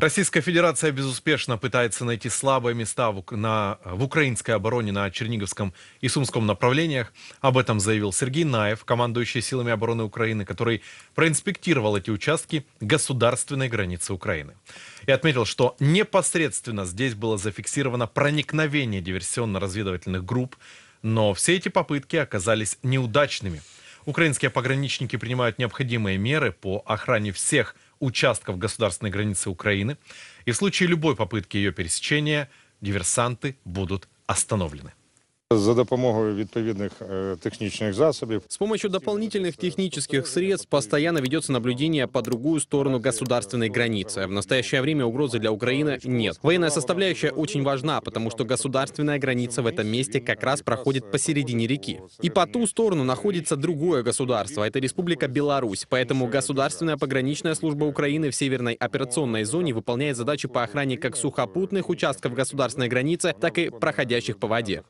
Российская Федерация безуспешно пытается найти слабые места в, на, в украинской обороне на Черниговском и Сумском направлениях. Об этом заявил Сергей Наев, командующий силами обороны Украины, который проинспектировал эти участки государственной границы Украины. И отметил, что непосредственно здесь было зафиксировано проникновение диверсионно-разведывательных групп, но все эти попытки оказались неудачными. Украинские пограничники принимают необходимые меры по охране всех участков государственной границы Украины. И в случае любой попытки ее пересечения диверсанты будут остановлены. За допомогою відповідних технічних засобів с помощью дополнительных технических средств постоянно ведется наблюдение по другую сторону государственной границы. В настоящее время угрозы для Украины нет. Военная составляющая очень важна, потому что государственная граница в этом месте как раз проходит посередине реки. И по ту сторону находится другое государство. Это Республика Беларусь. Поэтому Государственная пограничная служба Украины в Северной операционной зоне выполняет задачи по охране как сухопутных участков государственной границы, так и проходящих по воде.